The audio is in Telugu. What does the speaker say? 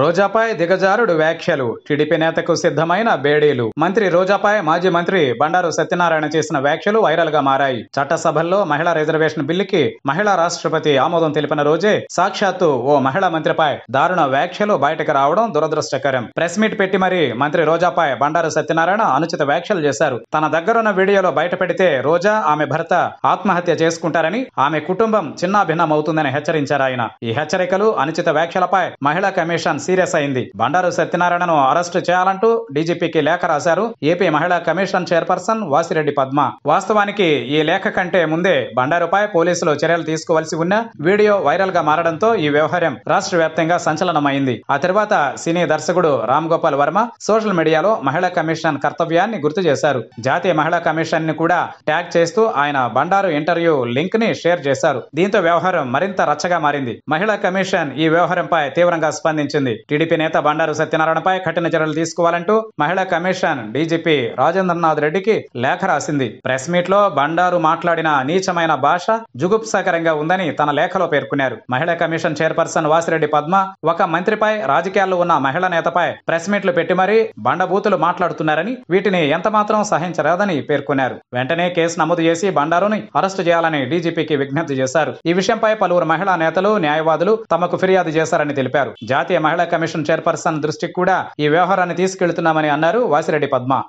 రోజాపై దిగజారుడు వ్యాఖ్యలు టీడీపీ నేతకు సిద్ధమైన బేడీలు మంత్రి రోజాపై మాజీ మంత్రి బండారు సత్యనారాయణ చేసిన వ్యాఖ్యలు వైరల్ గా మారాయి చట్టసభల్లో మహిళా రిజర్వేషన్ బిల్లుకి మహిళా రాష్ట్రపతి ఆమోదం తెలిపిన రోజే సాక్షాత్తు ఓ మహిళా మంత్రిపై దారుణ వ్యాఖ్యలు బయటకు రావడం దురదృష్టకరం ప్రెస్ మీట్ పెట్టి మరీ మంత్రి రోజాపై బండారు సత్యనారాయణ అనుచిత వ్యాఖ్యలు చేశారు తన దగ్గరున్న వీడియోలో బయట రోజా ఆమె భర్త ఆత్మహత్య చేసుకుంటారని ఆమె కుటుంబం చిన్నాభిన్నమవుతుందని హెచ్చరించారు ఆయన ఈ హెచ్చరికలు అనుచిత వ్యాఖ్యలపై మహిళా కమిషన్ సీరియస్ అయింది బండారు సత్యనారాయణను అరెస్టు చేయాలంటూ డీజీపీకి లేఖ రాశారు ఏపీ మహిళా కమిషన్ చైర్పర్సన్ వాసిరెడ్డి పద్మ వాస్తవానికి ఈ లేఖ కంటే ముందే బండారుపై పోలీసులు చర్యలు తీసుకోవాల్సి ఉన్న వీడియో వైరల్ గా మారడంతో ఈ వ్యవహారం రాష్ట్ర వ్యాప్తంగా సంచలనమైంది ఆ తర్వాత సినీ దర్శకుడు రామ్ గోపాల్ వర్మ సోషల్ మీడియాలో మహిళా కమిషన్ కర్తవ్యాన్ని గుర్తు చేశారు జాతీయ మహిళా కమిషన్ ని కూడా ట్యాగ్ చేస్తూ ఆయన బండారు ఇంటర్వ్యూ లింక్ ని షేర్ చేశారు దీంతో వ్యవహారం మరింత రచ్చగా మారింది మహిళా కమిషన్ ఈ వ్యవహారంపై తీవ్రంగా స్పందించింది చేసింది టీడీపీ నేత బండారు సత్యనారాయణపై కఠిన చర్యలు తీసుకోవాలంటూ మహిళా కమిషన్ డీజీపీ రాజేంద్రనాథ్ రెడ్డికి లేఖ రాసింది ప్రెస్ మీట్ లో బండారు మాట్లాడిన నీచమైన భాష జుగుప్సాకరంగా ఉందని తన లేఖలో పేర్కొన్నారు మహిళా కమిషన్ చైర్పర్సన్ వాసిరెడ్డి పద్మ ఒక మంత్రిపై రాజకీయాల్లో ఉన్న మహిళా నేతపై ప్రెస్ మీట్లు పెట్టి మరీ బండబూతులు మాట్లాడుతున్నారని వీటిని ఎంతమాత్రం సహించరాదని పేర్కొన్నారు వెంటనే కేసు నమోదు చేసి బండారుని అరెస్టు చేయాలని డీజీపీకి విజ్ఞప్తి చేశారు ఈ విషయంపై పలువురు మహిళా నేతలు న్యాయవాదులు తమకు ఫిర్యాదు చేశారని తెలిపారు జాతీయ మహిళా కమిషన్ చైర్పర్సన్ దృష్టికి కూడా ఈ వ్యవహారాన్ని తీసుకెళ్తున్నామని అన్నారు వాసిరెడ్డి పద్మ